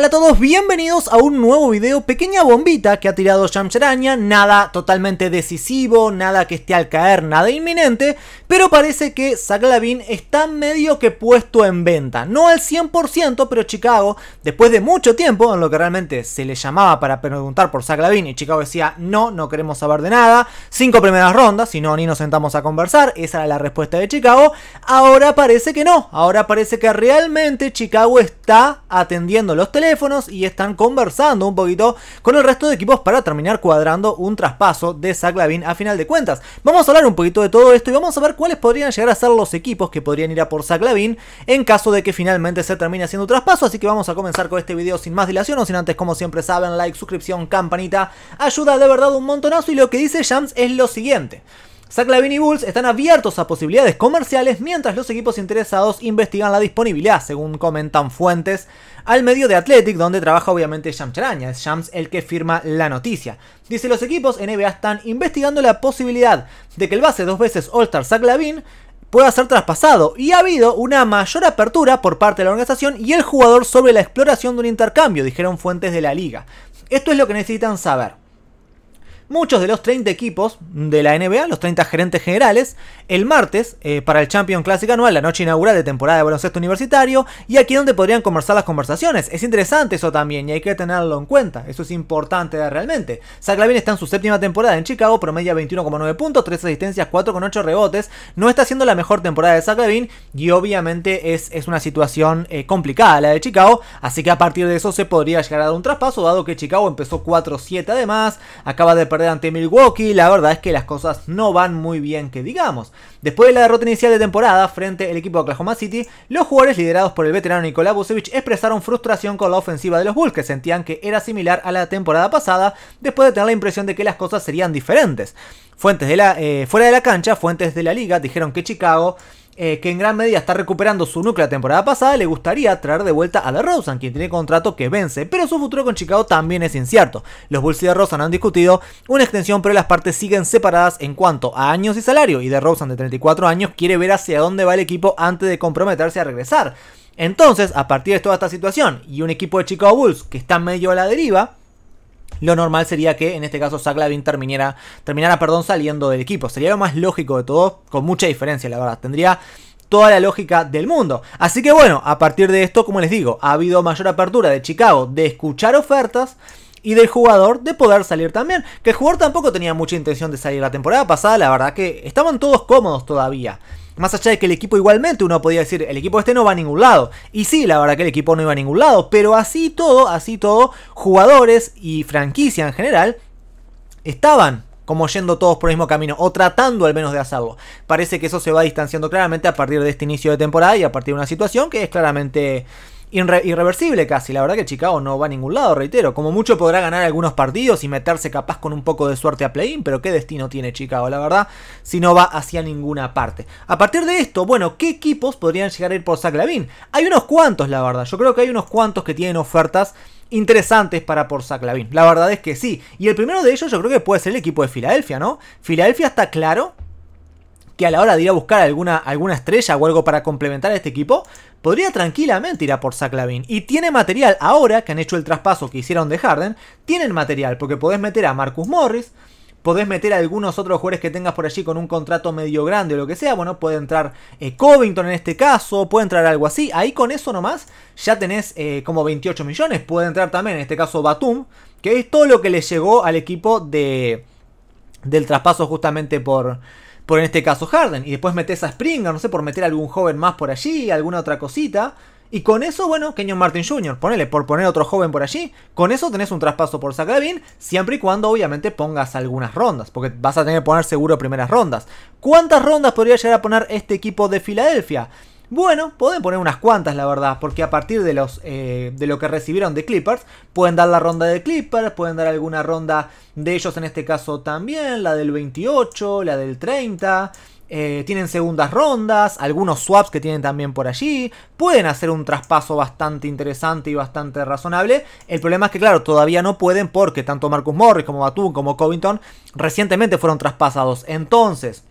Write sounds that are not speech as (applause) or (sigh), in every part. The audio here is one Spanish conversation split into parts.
Hola a todos, bienvenidos a un nuevo video, pequeña bombita que ha tirado Shamsharanya, nada totalmente decisivo, nada que esté al caer, nada inminente, pero parece que Saglavin está medio que puesto en venta, no al 100%, pero Chicago, después de mucho tiempo, en lo que realmente se le llamaba para preguntar por Saglavin y Chicago decía, no, no queremos saber de nada, cinco primeras rondas, si no, ni nos sentamos a conversar, esa era la respuesta de Chicago, ahora parece que no, ahora parece que realmente Chicago está atendiendo los teléfonos, y están conversando un poquito con el resto de equipos para terminar cuadrando un traspaso de Zach a final de cuentas. Vamos a hablar un poquito de todo esto y vamos a ver cuáles podrían llegar a ser los equipos que podrían ir a por Zach en caso de que finalmente se termine haciendo un traspaso. Así que vamos a comenzar con este video sin más dilación, o sin antes, como siempre saben, like, suscripción, campanita, ayuda de verdad un montonazo. Y lo que dice Jams es lo siguiente. Lavin y Bulls están abiertos a posibilidades comerciales mientras los equipos interesados investigan la disponibilidad, según comentan fuentes, al medio de Athletic, donde trabaja obviamente Shams Charaña, es Shams el que firma la noticia. Dice los equipos en NBA están investigando la posibilidad de que el base dos veces All-Star Saclavin pueda ser traspasado y ha habido una mayor apertura por parte de la organización y el jugador sobre la exploración de un intercambio, dijeron fuentes de la liga. Esto es lo que necesitan saber muchos de los 30 equipos de la NBA, los 30 gerentes generales, el martes eh, para el Champion Clásico anual, la noche inaugural de temporada de baloncesto universitario, y aquí donde podrían conversar las conversaciones. Es interesante eso también y hay que tenerlo en cuenta, eso es importante realmente. Saclavin está en su séptima temporada en Chicago, promedia 21,9 puntos, 3 asistencias, 4,8 rebotes, no está siendo la mejor temporada de Saclavin y obviamente es, es una situación eh, complicada la de Chicago, así que a partir de eso se podría llegar a dar un traspaso, dado que Chicago empezó 4-7 además, acaba de perder de ante Milwaukee, la verdad es que las cosas no van muy bien que digamos. Después de la derrota inicial de temporada frente al equipo de Oklahoma City, los jugadores liderados por el veterano Nikola Vucevic expresaron frustración con la ofensiva de los Bulls, que sentían que era similar a la temporada pasada, después de tener la impresión de que las cosas serían diferentes. Fuentes de la, eh, fuera de la cancha, fuentes de la liga dijeron que Chicago eh, que en gran medida está recuperando su núcleo la temporada pasada, le gustaría traer de vuelta a DeRozan, quien tiene contrato que vence, pero su futuro con Chicago también es incierto. Los Bulls y DeRozan han discutido una extensión, pero las partes siguen separadas en cuanto a años y salario, y DeRozan de 34 años quiere ver hacia dónde va el equipo antes de comprometerse a regresar. Entonces, a partir de toda esta situación y un equipo de Chicago Bulls que está medio a la deriva, lo normal sería que en este caso Zach terminara, perdón, saliendo del equipo. Sería lo más lógico de todo, con mucha diferencia, la verdad. Tendría toda la lógica del mundo. Así que bueno, a partir de esto, como les digo, ha habido mayor apertura de Chicago de escuchar ofertas y del jugador de poder salir también. Que el jugador tampoco tenía mucha intención de salir la temporada pasada, la verdad que estaban todos cómodos todavía. Más allá de que el equipo igualmente uno podía decir, el equipo este no va a ningún lado. Y sí, la verdad que el equipo no iba a ningún lado, pero así todo, así todo, jugadores y franquicia en general estaban como yendo todos por el mismo camino, o tratando al menos de hacerlo. Parece que eso se va distanciando claramente a partir de este inicio de temporada y a partir de una situación que es claramente irreversible casi. La verdad que Chicago no va a ningún lado, reitero. Como mucho podrá ganar algunos partidos y meterse capaz con un poco de suerte a play-in, pero qué destino tiene Chicago, la verdad, si no va hacia ninguna parte. A partir de esto, bueno, ¿qué equipos podrían llegar a ir por Saclavín Hay unos cuantos, la verdad. Yo creo que hay unos cuantos que tienen ofertas interesantes para por Saclavín, La verdad es que sí. Y el primero de ellos yo creo que puede ser el equipo de Filadelfia, ¿no? Filadelfia está claro que a la hora de ir a buscar alguna, alguna estrella o algo para complementar a este equipo, podría tranquilamente ir a por Zach Y tiene material ahora que han hecho el traspaso que hicieron de Harden, tienen material porque podés meter a Marcus Morris, podés meter a algunos otros jugadores que tengas por allí con un contrato medio grande o lo que sea. Bueno, puede entrar eh, Covington en este caso, puede entrar algo así. Ahí con eso nomás ya tenés eh, como 28 millones. Puede entrar también en este caso Batum, que es todo lo que le llegó al equipo de, del traspaso justamente por por en este caso Harden. Y después metes a Springer, no sé, por meter algún joven más por allí, alguna otra cosita. Y con eso, bueno, Kenyon Martin Jr., ponele, por poner otro joven por allí, con eso tenés un traspaso por Sagavin. siempre y cuando obviamente pongas algunas rondas, porque vas a tener que poner seguro primeras rondas. ¿Cuántas rondas podría llegar a poner este equipo de Filadelfia? Bueno, pueden poner unas cuantas, la verdad, porque a partir de, los, eh, de lo que recibieron de Clippers, pueden dar la ronda de Clippers, pueden dar alguna ronda de ellos en este caso también, la del 28, la del 30. Eh, tienen segundas rondas, algunos swaps que tienen también por allí. Pueden hacer un traspaso bastante interesante y bastante razonable. El problema es que, claro, todavía no pueden porque tanto Marcus Morris como Batum como Covington recientemente fueron traspasados. Entonces,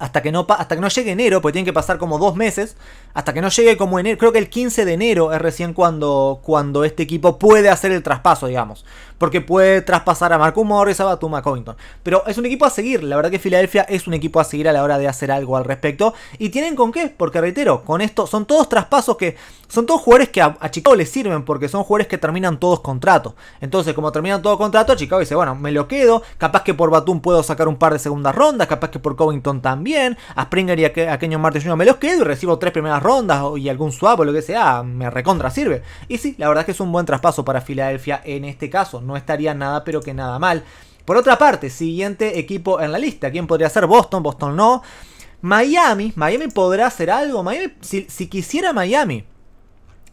hasta que no, hasta que no llegue enero, porque tienen que pasar como dos meses hasta que no llegue como enero, creo que el 15 de enero es recién cuando, cuando este equipo puede hacer el traspaso, digamos. Porque puede traspasar a Marco Morris, a a Covington. Pero es un equipo a seguir, la verdad que Filadelfia es un equipo a seguir a la hora de hacer algo al respecto. Y tienen con qué, porque reitero, con esto son todos traspasos que son todos jugadores que a, Chicago le sirven, porque son jugadores que terminan todos contratos Entonces, como terminan todo contrato, Chicago dice, bueno, me lo quedo, capaz que por Batum puedo sacar un par de segundas rondas, capaz que por Covington también, a Springer y a, Kenyon me los quedo y recibo tres primeras rondas rondas y algún swap o lo que sea, me recontra sirve. Y sí, la verdad es que es un buen traspaso para Filadelfia en este caso. No estaría nada, pero que nada mal. Por otra parte, siguiente equipo en la lista. ¿Quién podría ser? Boston, Boston no. Miami, Miami podrá hacer algo. Miami, si quisiera Miami,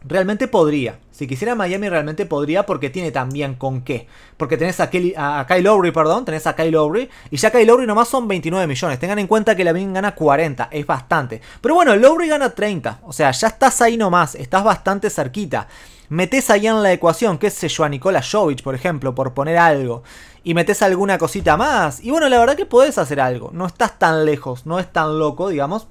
realmente podría. Si quisiera Miami realmente podría porque tiene también con qué. Porque tenés a, Kelly, Kyle Lowry, perdón, tenés a Kyle Lowry. Y ya Kyle Lowry nomás son 29 millones. Tengan en cuenta que la Lavin gana 40, es bastante. Pero bueno, Lowry gana 30. O sea, ya estás ahí nomás, estás bastante cerquita. Metes ahí en la ecuación, qué sé yo, a Nikola Jovic, por ejemplo, por poner algo. Y metes alguna cosita más. Y bueno, la verdad que podés hacer algo. No estás tan lejos, no es tan loco, digamos.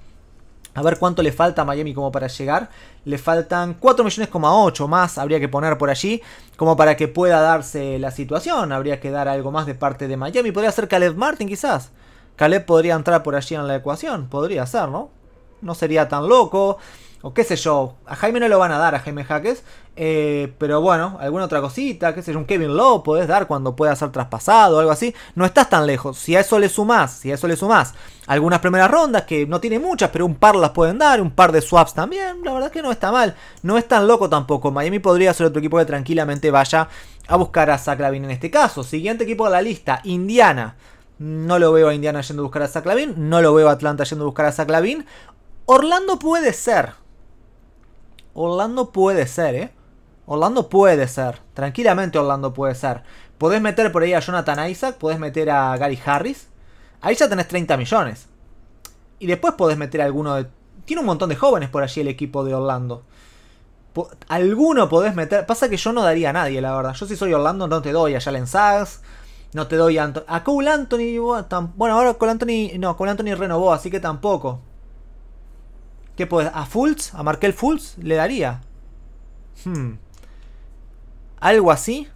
A ver cuánto le falta a Miami como para llegar. Le faltan 4 millones,8 más habría que poner por allí. Como para que pueda darse la situación. Habría que dar algo más de parte de Miami. Podría ser Caleb Martin quizás. Caleb podría entrar por allí en la ecuación. Podría ser, ¿no? No sería tan loco o qué sé yo, a Jaime no lo van a dar, a Jaime Jaques, eh, pero bueno, alguna otra cosita, qué sé yo, un Kevin Lowe podés dar cuando pueda ser traspasado o algo así, no estás tan lejos, si a eso le sumás, si a eso le sumás algunas primeras rondas, que no tiene muchas, pero un par las pueden dar, un par de swaps también, la verdad que no está mal, no es tan loco tampoco, Miami podría ser otro equipo que tranquilamente vaya a buscar a Saclavin en este caso, siguiente equipo de la lista, Indiana. No lo veo a Indiana yendo a buscar a Saclavin. No lo veo a Atlanta yendo a buscar a Saclavin. Orlando puede ser. Orlando puede ser, ¿eh? Orlando puede ser. Tranquilamente Orlando puede ser. Podés meter por ahí a Jonathan Isaac, podés meter a Gary Harris. Ahí ya tenés 30 millones. Y después podés meter a alguno de... Tiene un montón de jóvenes por allí el equipo de Orlando. Alguno podés meter... Pasa que yo no daría a nadie, la verdad. Yo si soy Orlando no te doy a Jalen Sachs. No te doy a Anthony. A Cole Anthony. Bueno, ahora Cole Anthony. No, Cole Anthony renovó, así que tampoco. ¿Qué pues ¿A Fultz? ¿A Markel Fultz? ¿Le daría? Hmm. ¿Algo así?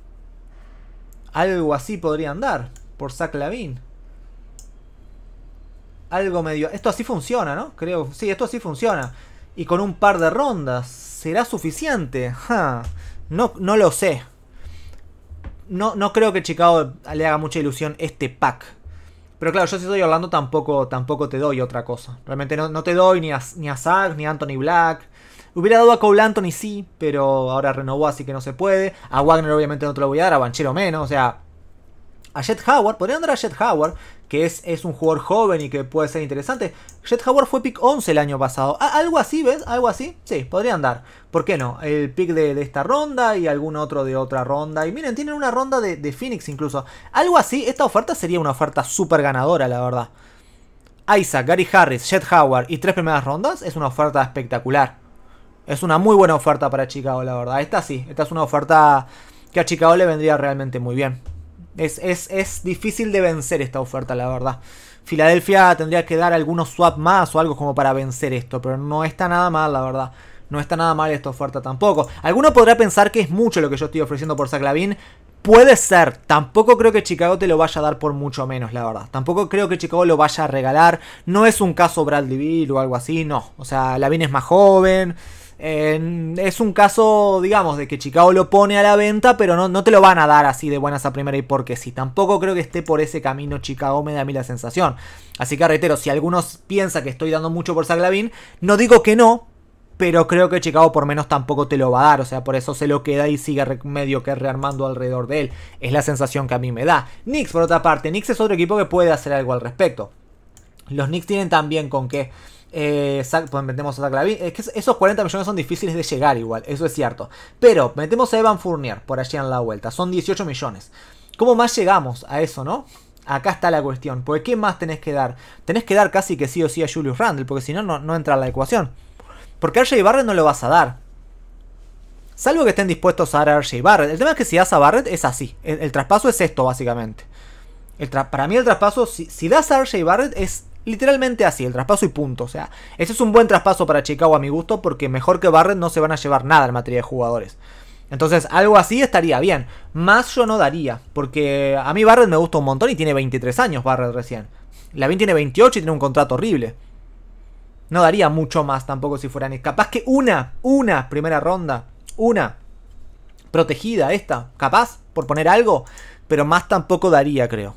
Algo así podría andar? Por Zach Lavin. Algo medio... Esto así funciona, ¿no? Creo... Sí, esto así funciona. Y con un par de rondas. ¿Será suficiente? No, no lo sé. No, no creo que Chicago le haga mucha ilusión este pack. Pero claro, yo si estoy hablando tampoco, tampoco te doy otra cosa. Realmente no, te doy ni a, ni ni a Anthony Black. Hubiera dado a Cole Anthony sí, pero ahora renovó así que no se puede. A Wagner obviamente no te lo voy a dar, a Banchero menos. O sea, a Jet Howard, podría andar a Jet Howard, que es, es, un jugador joven y que puede ser interesante. Jet Howard fue pick 11 el año pasado. ¿Algo así, ves? ¿Algo así? Sí, podría andar ¿Por qué no? El pick de, esta ronda y algún otro de otra ronda. Y miren, tienen una ronda de, de Phoenix incluso. Algo así, esta oferta sería una oferta súper ganadora, la verdad. Isaac, Gary Harris, Jet Howard y tres primeras rondas es una oferta espectacular. Es una muy buena oferta para Chicago, la verdad. Esta sí, esta es una oferta que a Chicago le vendría realmente muy bien. Es, difícil de vencer esta oferta, la verdad. Filadelfia tendría que dar algunos swap más o algo como para vencer esto, pero no está nada mal, la verdad. No está nada mal esta oferta tampoco. Alguno podrá pensar que es mucho lo que yo estoy ofreciendo por Saclavin. Puede ser, tampoco creo que Chicago te lo vaya a dar por mucho menos, la verdad. Tampoco creo que Chicago lo vaya a regalar. No es un caso Bradley Bill o algo así, no. O sea, Lavin es más joven es un caso, digamos, de que Chicago lo pone a la venta, pero no, te lo van a dar así de buenas a primera y porque si Tampoco creo que esté por ese camino Chicago, me da a mí la sensación. Así que reitero, si algunos piensan que estoy dando mucho por Saglavin, no digo que no, pero creo que Chicago por menos tampoco te lo va a dar, o sea, por eso se lo queda y sigue medio que rearmando alrededor de él. Es la sensación que a mí me da. Knicks, por otra parte, Knicks es otro equipo que puede hacer algo al respecto. Los Knicks tienen también con qué. Eh, pues metemos a Es que esos 40 millones son difíciles de llegar igual, eso es cierto. Pero metemos a Evan Fournier por allí en la vuelta, son 18 millones. ¿Cómo más llegamos a eso, no? Acá está la cuestión, porque ¿qué más tenés que dar? Tenés que dar casi que sí o sí a Julius Randle, porque si no, no entra en la ecuación. Porque a RJ Barrett no lo vas a dar. Salvo que estén dispuestos a dar a RJ Barrett. El tema es que si das a Barrett es así. El, traspaso es esto, básicamente. El para mí el traspaso, si, si das a RJ Barrett, es Literalmente así, el traspaso y punto. O sea, ese es un buen traspaso para Chicago a mi gusto porque mejor que Barrett no se van a llevar nada en materia de jugadores. Entonces, algo así estaría bien. Más yo no daría, porque a mí Barrett me gusta un montón y tiene 23 años Barrett recién. Vin tiene 28 y tiene un contrato horrible. No daría mucho más tampoco si fueran. Capaz que una, una primera ronda, una protegida esta, capaz, por poner algo, pero más tampoco daría, creo.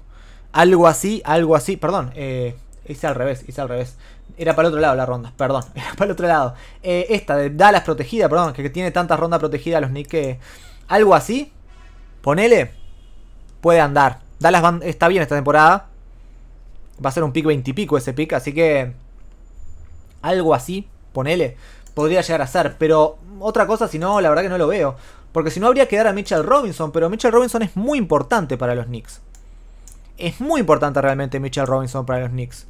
Algo así, algo así, perdón, eh, hice al revés, hice al revés. Era para el otro lado la ronda, perdón, (laughs) era para el otro lado. Eh, esta de Dallas protegida, perdón, que tiene tantas rondas protegidas los Knicks que... Algo así, ponele, puede andar. Dallas está bien esta temporada. Va a ser un pick 20 y pico ese pick, así que... Algo así, ponele, podría llegar a ser. Pero otra cosa, si no, la verdad que no lo veo. Porque si no habría que dar a Mitchell Robinson, pero Mitchell Robinson es muy importante para los Knicks. Es muy importante realmente Mitchell Robinson para los Knicks.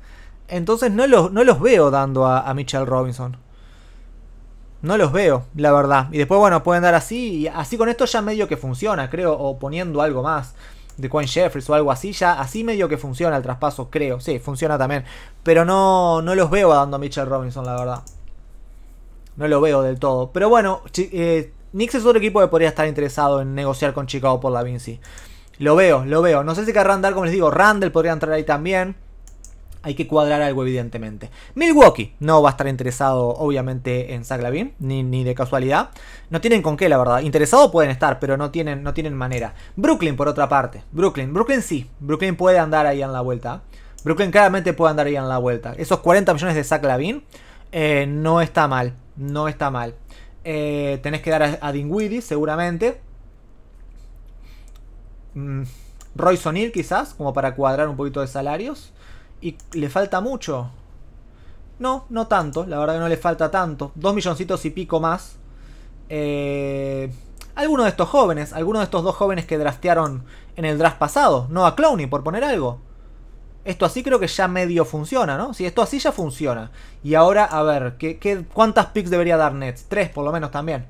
Entonces no los, no los veo dando a, Mitchell Robinson. No los veo, la verdad. Y después, bueno, pueden dar así. Y así con esto ya medio que funciona, creo. O poniendo algo más de Quinn Jeffries o algo así. Ya así medio que funciona el traspaso, creo. Sí, funciona también. Pero no, no los veo dando a Mitchell Robinson, la verdad. No lo veo del todo. Pero bueno, Nix eh, Knicks es otro equipo que podría estar interesado en negociar con Chicago por la Vinci. Lo veo, lo veo. No sé si querrán dar, como les digo, Randall podría entrar ahí también hay que cuadrar algo, evidentemente. Milwaukee no va a estar interesado, obviamente, en Zack ni, ni, de casualidad. No tienen con qué, la verdad. interesado pueden estar, pero no tienen, no tienen manera. Brooklyn, por otra parte. Brooklyn, Brooklyn sí. Brooklyn puede andar ahí en la vuelta. Brooklyn claramente puede andar ahí en la vuelta. Esos 40 millones de Zach Lavin eh, no está mal. No está mal. Eh, tenés que dar a, a seguramente. Mm, Roy quizás, como para cuadrar un poquito de salarios. ¿Y le falta mucho? No, no tanto. La verdad que no le falta tanto. Dos milloncitos y pico más. Eh, alguno de estos jóvenes, alguno de estos dos jóvenes que draftearon en el draft pasado. No a Clowny por poner algo. Esto así creo que ya medio funciona, ¿no? Sí, esto así ya funciona. Y ahora, a ver, ¿qué, qué cuántas picks debería dar Nets? Tres por lo menos también.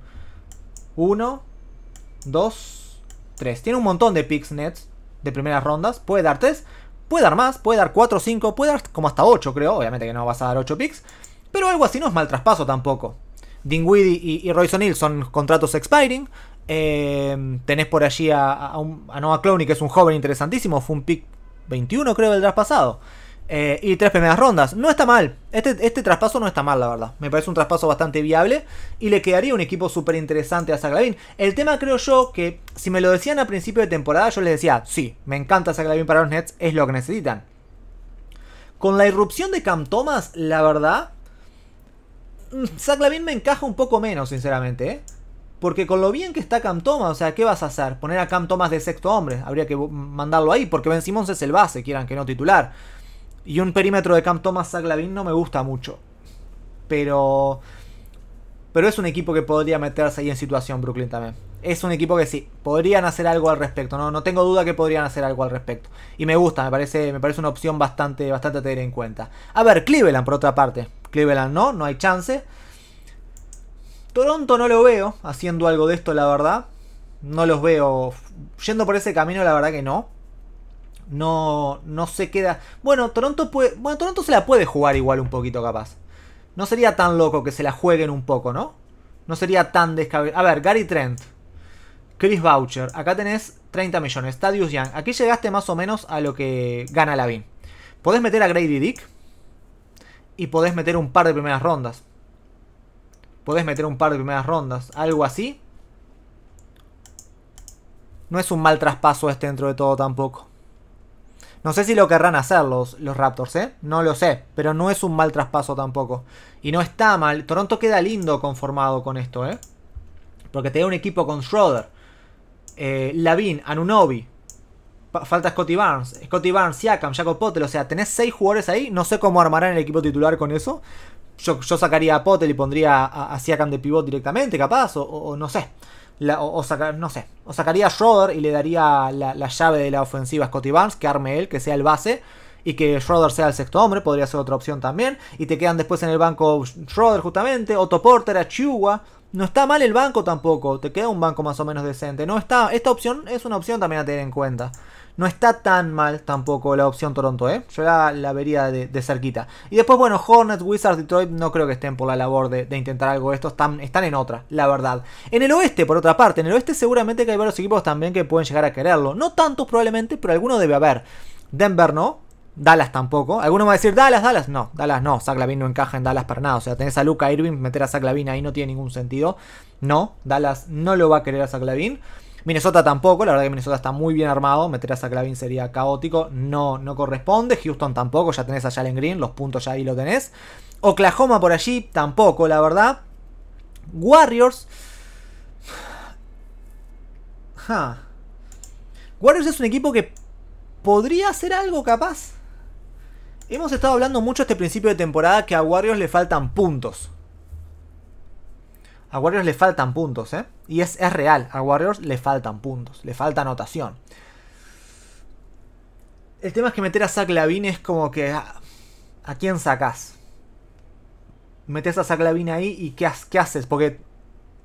Uno, dos, tres. Tiene un montón de picks Nets de primeras rondas. Puede dar tres, Puede dar más, puede dar 4 o 5, puede dar como hasta 8, creo. Obviamente que no vas a dar 8 picks. Pero algo así no es mal traspaso tampoco. Dingwiddie y, y Royce O'Neill son contratos expiring. Eh, tenés por allí a, a, Noah Clowney, que es un joven interesantísimo. Fue un pick 21, creo, el traspasado. Eh, y tres primeras rondas. No está mal. Este, este, traspaso no está mal, la verdad. Me parece un traspaso bastante viable. Y le quedaría un equipo súper interesante a Zaglavin. El tema creo yo que si me lo decían a principio de temporada, yo les decía, sí, me encanta Zaglavin para los Nets, es lo que necesitan. Con la irrupción de Cam Thomas, la verdad, mm, Zaglavin me encaja un poco menos, sinceramente. ¿eh? Porque con lo bien que está Cam Thomas, o sea, ¿qué vas a hacer? Poner a Cam Thomas de sexto hombre. Habría que mandarlo ahí, porque Ben Simmons es el base, quieran que no titular. Y un perímetro de Cam Thomas Zaglavin no me gusta mucho. Pero. Pero es un equipo que podría meterse ahí en situación, Brooklyn también. Es un equipo que sí, podrían hacer algo al respecto. No, no tengo duda que podrían hacer algo al respecto. Y me gusta, me parece, me parece una opción bastante, bastante a tener en cuenta. A ver, Cleveland, por otra parte. Cleveland no, no hay chance. Toronto no lo veo haciendo algo de esto, la verdad. No los veo yendo por ese camino, la verdad que no. No, no se queda. Bueno, Toronto Bueno, se la puede jugar igual un poquito, capaz. No sería tan loco que se la jueguen un poco, ¿no? No sería tan descabellado. A ver, Gary Trent. Chris Boucher. Acá tenés 30 millones. Stadius Young. Aquí llegaste más o menos a lo que gana la Lavin. Podés meter a Grady Dick. Y podés meter un par de primeras rondas. Podés meter un par de primeras rondas. Algo así. No es un mal traspaso este dentro de todo tampoco. No sé si lo querrán hacer los, Raptors, ¿eh? No lo sé, pero no es un mal traspaso tampoco. Y no está mal. Toronto queda lindo conformado con esto, ¿eh? Porque te da un equipo con Schroeder, eh, Lavin, Anunobi. Falta Scotty Barnes, Scotty Barnes, Siakam, Jacob Potel. O sea, tenés seis jugadores ahí. No sé cómo armarán el equipo titular con eso. Yo, yo sacaría a Potel y pondría a, Siakam de pivot directamente, capaz, o no sé o, no sé, o sacaría a Schroeder y le daría la, llave de la ofensiva a Scotty Barnes, que arme él, que sea el base. Y que Schroeder sea el sexto hombre, podría ser otra opción también. Y te quedan después en el banco Schroeder justamente, Otto Porter, No está mal el banco tampoco, te queda un banco más o menos decente. No está, esta opción es una opción también a tener en cuenta. No está tan mal tampoco la opción Toronto, ¿eh? Yo la, vería de, cerquita. Y después, bueno, Hornets, Wizards, Detroit no creo que estén por la labor de, de intentar algo de esto. Están, están en otra, la verdad. En el oeste, por otra parte, en el oeste seguramente que hay varios equipos también que pueden llegar a quererlo. No tantos probablemente, pero alguno debe haber. Denver no, Dallas tampoco. Alguno va a decir, Dallas, Dallas. No, Dallas no. Zach no encaja en Dallas para nada. O sea, tenés a Luca Irving, meter a Zach ahí no tiene ningún sentido. No, Dallas no lo va a querer a Zach Minnesota tampoco, la verdad que Minnesota está muy bien armado, meter a Saclavin sería caótico, no, no corresponde, Houston tampoco, ya tenés a Jalen Green, los puntos ya ahí lo tenés. Oklahoma por allí tampoco, la verdad. Warriors... Warriors es un equipo que podría hacer algo capaz. Hemos estado hablando mucho este principio de temporada que a Warriors le faltan puntos. A Warriors le faltan puntos, ¿eh? Y es, real, a Warriors le faltan puntos, le falta anotación. El tema es que meter a Zach es como que... Ah, ¿A, quién sacas? Metes a Zach ahí y ¿qué, qué haces? Porque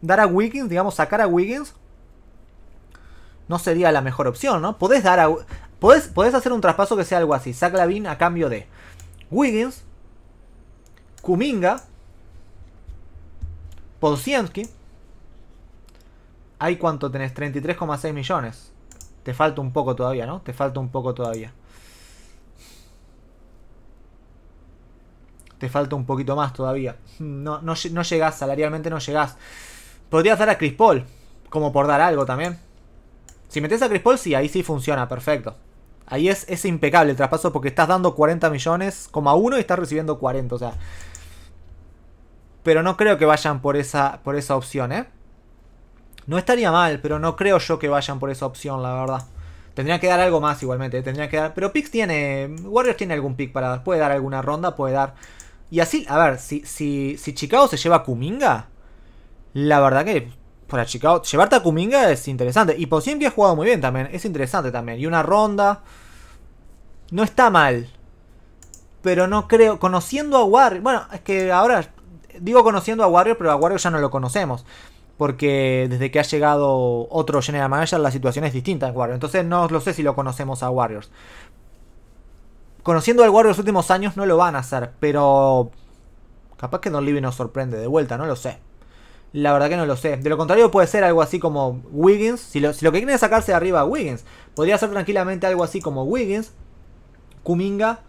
dar a Wiggins, digamos, sacar a Wiggins no sería la mejor opción, ¿no? Podés dar a. Podés, hacer un traspaso que sea algo así. Zach a cambio de Wiggins, Kuminga, Podsiensky. Hay cuánto tenés, 33,6 millones. Te falta un poco todavía, ¿no? Te falta un poco todavía. Te falta un poquito más todavía. No, no, llegás, salarialmente no llegás. Podrías dar a Chris Paul, como por dar algo también. Si metes a Chris Paul, sí, ahí sí funciona, perfecto. Ahí es, impecable el traspaso porque estás dando 40 millones, uno y estás recibiendo 40. O sea, pero no creo que vayan por esa, por esa opción, ¿eh? No estaría mal, pero no creo yo que vayan por esa opción, la verdad. Tendría que dar algo más igualmente, ¿eh? que dar... Pero picks tiene... Warriors tiene algún pick para dar. Puede dar alguna ronda, puede dar... Y así, a ver, si, si, si Chicago se lleva a Kuminga, la verdad que para Chicago, llevarte a Kuminga es interesante. Y siempre ha jugado muy bien también, es interesante también. Y una ronda, no está mal. Pero no creo, conociendo a Warriors, bueno, es que ahora digo conociendo a Warriors, pero a Warriors ya no lo conocemos. Porque desde que ha llegado otro General Manager, la situación es distinta en Warriors Entonces no lo sé si lo conocemos a Warriors. Conociendo al Warriors los últimos años, no lo van a hacer. Pero. Capaz que Don Libby nos sorprende de vuelta, no lo sé. La verdad que no lo sé. De lo contrario, puede ser algo así como Wiggins. Si lo, si lo que quieren es sacarse de arriba a Wiggins, podría ser tranquilamente algo así como Wiggins, Kuminga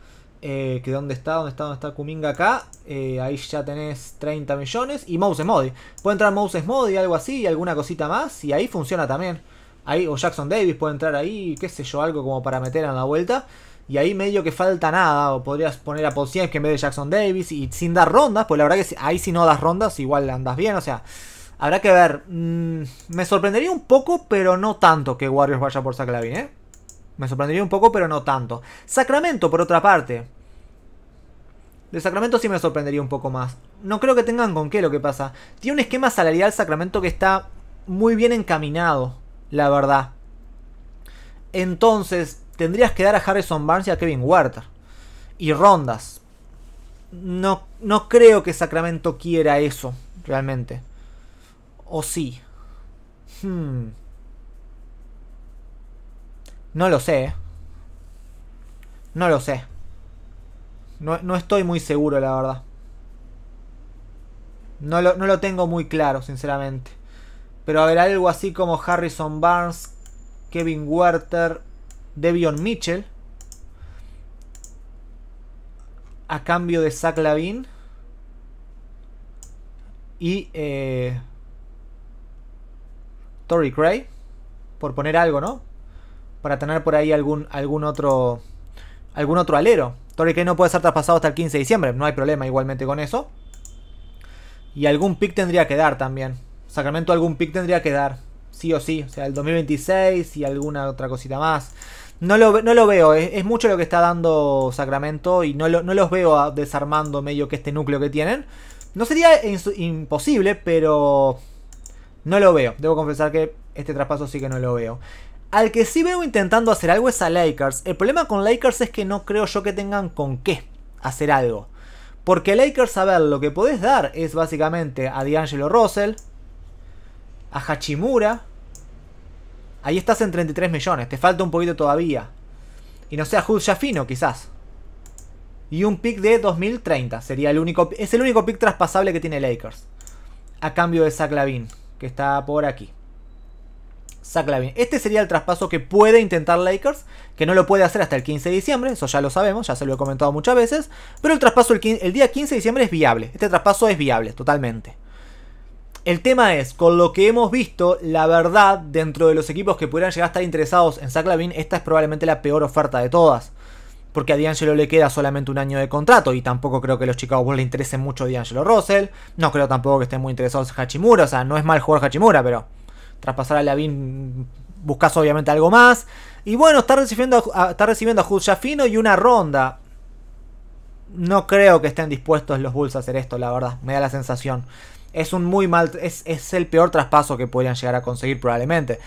eh, que donde está, dónde está, donde está Kuminga acá. Eh, ahí ya tenés 30 millones. Y Mouse Modi. Puede entrar Mouse Modi, algo así, y alguna cosita más. Y ahí funciona también. Ahí, o Jackson Davis puede entrar ahí, qué sé yo, algo como para meter en la vuelta. Y ahí medio que falta nada. O podrías poner a que en vez de Jackson Davis. Y sin dar rondas, pues la verdad que ahí si no das rondas, igual andas bien. O sea, habrá que ver. Mm, me sorprendería un poco, pero no tanto que Warriors vaya por Saclavin, ¿eh? Me sorprendería un poco, pero no tanto. Sacramento, por otra parte. De Sacramento sí me sorprendería un poco más. No creo que tengan con qué lo que pasa. Tiene un esquema salarial Sacramento que está muy bien encaminado, la verdad. Entonces, tendrías que dar a Harrison Barnes y a Kevin Werther. Y rondas. No, no creo que Sacramento quiera eso, realmente. ¿O sí? Hmm. ¿eh? No lo sé. No lo sé. No, estoy muy seguro, la verdad. No lo, no lo, tengo muy claro, sinceramente. Pero a ver, algo así como Harrison Barnes, Kevin Werther, Devion Mitchell. A cambio de Zach Lavin. Y eh, Tory Cray. Por poner algo, ¿no? para tener por ahí algún, algún otro algún otro alero. Torrey que no puede ser traspasado hasta el 15 de diciembre, no hay problema igualmente con eso. Y algún pick tendría que dar también. Sacramento algún pick tendría que dar, sí o sí, o sea, el 2026 y alguna otra cosita más. No lo, no lo veo, es, mucho lo que está dando Sacramento y no, no los veo desarmando medio que este núcleo que tienen. No sería imposible, pero no lo veo. Debo confesar que este traspaso sí que no lo veo. Al que sí veo intentando hacer algo es a Lakers. El problema con Lakers es que no creo yo que tengan con qué hacer algo. Porque Lakers, a ver, lo que podés dar es básicamente a D'Angelo Russell, a Hachimura. Ahí estás en 33 millones, te falta un poquito todavía. Y no sé, a fino Jafino quizás. Y un pick de 2030 sería el único. Es el único pick traspasable que tiene Lakers. A cambio de Zach Lavin, que está por aquí. Zach Este sería el traspaso que puede intentar Lakers, que no lo puede hacer hasta el 15 de diciembre, eso ya lo sabemos, ya se lo he comentado muchas veces, pero el traspaso el, día 15 de diciembre es viable, este traspaso es viable, totalmente. El tema es, con lo que hemos visto, la verdad, dentro de los equipos que pudieran llegar a estar interesados en Zach esta es probablemente la peor oferta de todas. Porque a D'Angelo le queda solamente un año de contrato y tampoco creo que los Chicago Bulls le interesen mucho D'Angelo Russell. No creo tampoco que estén muy interesados en Hachimura, o sea, no es mal jugar Hachimura, pero Traspasar a Lavin, buscas obviamente algo más. Y bueno, está recibiendo a, está recibiendo y una ronda. No creo que estén dispuestos los Bulls a hacer esto, la verdad. Me da la sensación. Es un muy mal. Es, el peor traspaso que podrían llegar a conseguir, probablemente.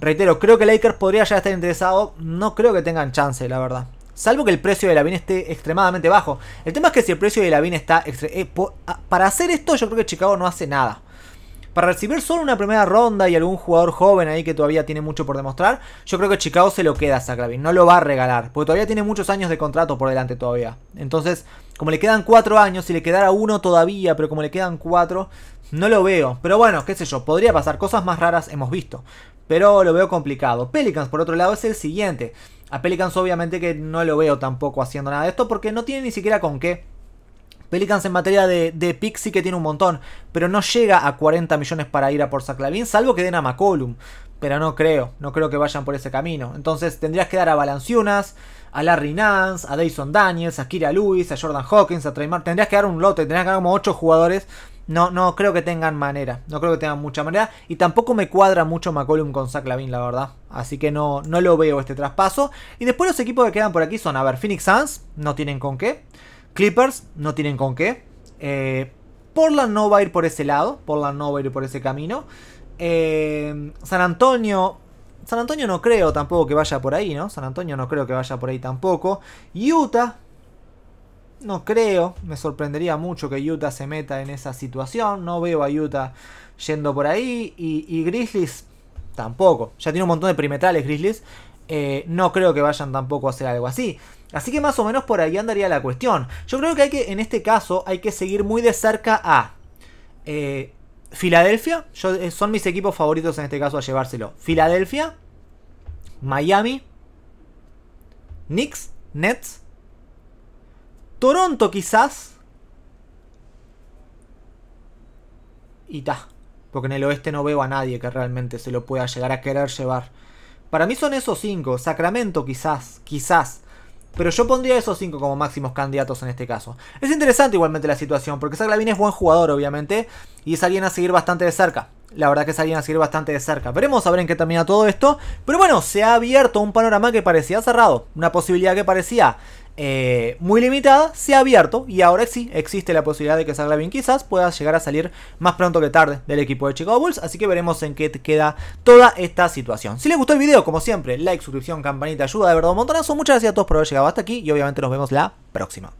Reitero, creo que Lakers podría ya estar interesado. No creo que tengan chance, la verdad. Salvo que el precio de Lavín esté extremadamente bajo. El tema es que si el precio de Lavín está. Eh, para hacer esto, yo creo que Chicago no hace nada para recibir solo una primera ronda y algún jugador joven ahí que todavía tiene mucho por demostrar, yo creo que Chicago se lo queda a Sacravin, no lo va a regalar, porque todavía tiene muchos años de contrato por delante todavía. Entonces, como le quedan cuatro años, si le quedara uno todavía, pero como le quedan cuatro, no lo veo. Pero bueno, qué sé yo, podría pasar, cosas más raras hemos visto, pero lo veo complicado. Pelicans, por otro lado, es el siguiente. A Pelicans obviamente que no lo veo tampoco haciendo nada de esto porque no tiene ni siquiera con qué. Pelicans en materia de, Pixie que tiene un montón, pero no llega a 40 millones para ir a por Saclavin, salvo que den a McCollum. Pero no creo, no creo que vayan por ese camino. Entonces tendrías que dar a Balanciunas, a Larry Nance, a Dayson Daniels, a Kira Lewis, a Jordan Hawkins, a Trey Tendrías que dar un lote, tendrías que dar como 8 jugadores. No, no creo que tengan manera, no creo que tengan mucha manera. Y tampoco me cuadra mucho McCollum con Zach la verdad. Así que no, no lo veo este traspaso. Y después los equipos que quedan por aquí son, a ver, Phoenix Suns, no tienen con qué. Clippers no tienen con qué. Eh, Portland no va a ir por ese lado. Portland no va a ir por ese camino. Eh, San Antonio. San Antonio no creo tampoco que vaya por ahí, ¿no? San Antonio no creo que vaya por ahí tampoco. Utah. No creo. Me sorprendería mucho que Utah se meta en esa situación. No veo a Utah yendo por ahí. Y, y Grizzlies tampoco. Ya tiene un montón de primetales Grizzlies. Eh, no creo que vayan tampoco a hacer algo así. Así que más o menos por ahí andaría la cuestión. Yo creo que hay que, en este caso, hay que seguir muy de cerca a eh, Filadelfia. Eh, son mis equipos favoritos en este caso a llevárselo. Filadelfia, Miami, Knicks, Nets, Toronto quizás. Y ta. Porque en el oeste no veo a nadie que realmente se lo pueda llegar a querer llevar. Para mí son esos cinco. Sacramento quizás, quizás. Pero yo pondría esos cinco como máximos candidatos en este caso. Es interesante igualmente la situación, porque Zaglavin es buen jugador, obviamente, y salían a seguir bastante de cerca. La verdad que salían a seguir bastante de cerca. Veremos a ver en qué termina todo esto. Pero bueno, se ha abierto un panorama que parecía cerrado. Una posibilidad que parecía eh, muy limitada, se ha abierto y ahora sí existe la posibilidad de que bien, quizás pueda llegar a salir más pronto que tarde del equipo de Chicago Bulls, así que veremos en qué queda toda esta situación. Si les gustó el video, como siempre, like, suscripción, campanita, ayuda de verdad un montonazo. Muchas gracias a todos por haber llegado hasta aquí y obviamente nos vemos la próxima.